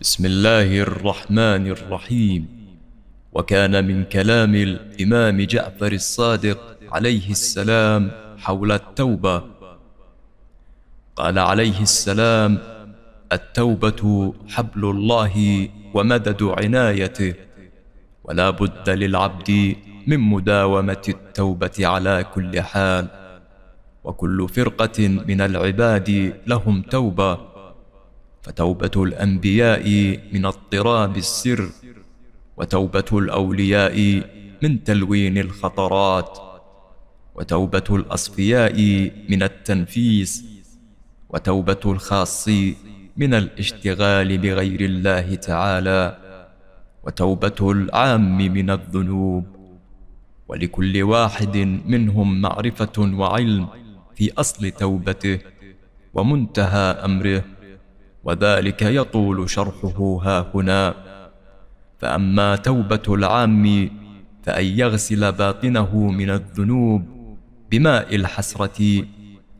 بسم الله الرحمن الرحيم وكان من كلام الإمام جعفر الصادق عليه السلام حول التوبة قال عليه السلام التوبة حبل الله ومدد عنايته ولا بد للعبد من مداومة التوبة على كل حال وكل فرقة من العباد لهم توبة فتوبة الأنبياء من اضطراب السر وتوبة الأولياء من تلوين الخطرات وتوبة الأصفياء من التنفيس وتوبة الخاص من الاشتغال بغير الله تعالى وتوبة العام من الذنوب ولكل واحد منهم معرفة وعلم في أصل توبته ومنتهى أمره وذلك يطول شرحه ها هنا فأما توبة العام فأن يغسل باطنه من الذنوب بماء الحسرة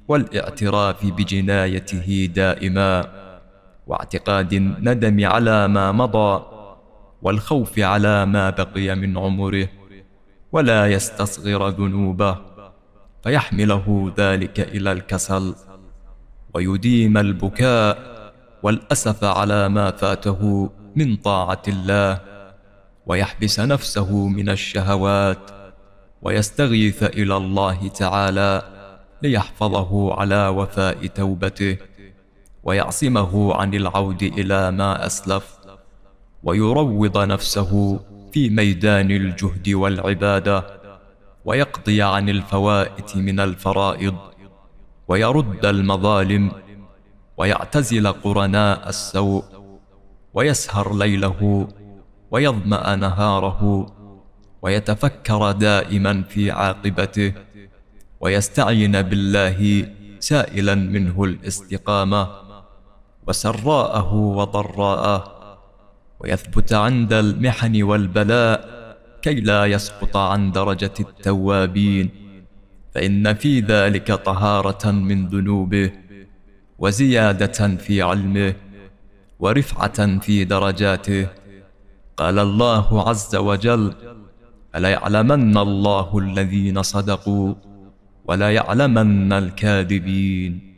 والاعتراف بجنايته دائما واعتقاد الندم على ما مضى والخوف على ما بقي من عمره ولا يستصغر ذنوبه فيحمله ذلك إلى الكسل ويديم البكاء والأسف على ما فاته من طاعة الله ويحبس نفسه من الشهوات ويستغيث إلى الله تعالى ليحفظه على وفاء توبته ويعصمه عن العود إلى ما أسلف ويروض نفسه في ميدان الجهد والعبادة ويقضي عن الفوائت من الفرائض ويرد المظالم ويعتزل قرناء السوء ويسهر ليله ويظما نهاره ويتفكر دائما في عاقبته ويستعين بالله سائلا منه الاستقامه وسراءه وضراءه ويثبت عند المحن والبلاء كي لا يسقط عن درجه التوابين فان في ذلك طهاره من ذنوبه وزيادة في علمه ورفعة في درجاته قال الله عز وجل أليعلمن الله الذين صدقوا ولا يعلمن الكاذبين